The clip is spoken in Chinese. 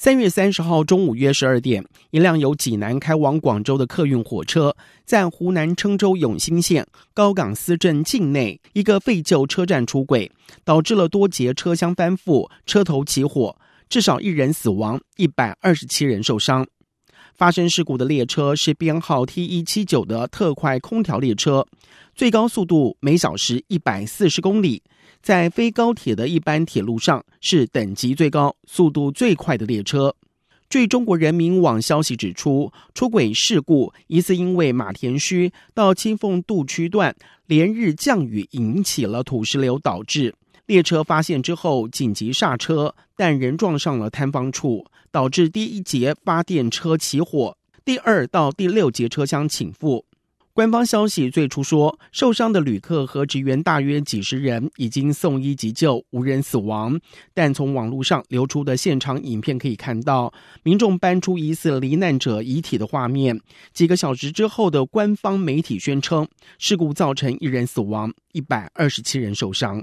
三月三十号中午约十二点，一辆由济南开往广州的客运火车在湖南郴州永兴县高岗司镇境内一个废旧车站出轨，导致了多节车厢翻覆，车头起火，至少一人死亡，一百二十七人受伤。发生事故的列车是编号 T 一七九的特快空调列车，最高速度每小时一百四十公里，在非高铁的一般铁路上是等级最高、速度最快的列车。据中国人民网消息指出，出轨事故疑似因为马田墟到青凤渡区段连日降雨引起了土石流导致。列车发现之后紧急刹车，但仍撞上了摊方处，导致第一节发电车起火，第二到第六节车厢起火。官方消息最初说，受伤的旅客和职员大约几十人，已经送医急救，无人死亡。但从网络上流出的现场影片可以看到，民众搬出疑似罹难者遗体的画面。几个小时之后的官方媒体宣称，事故造成一人死亡，一百二十七人受伤。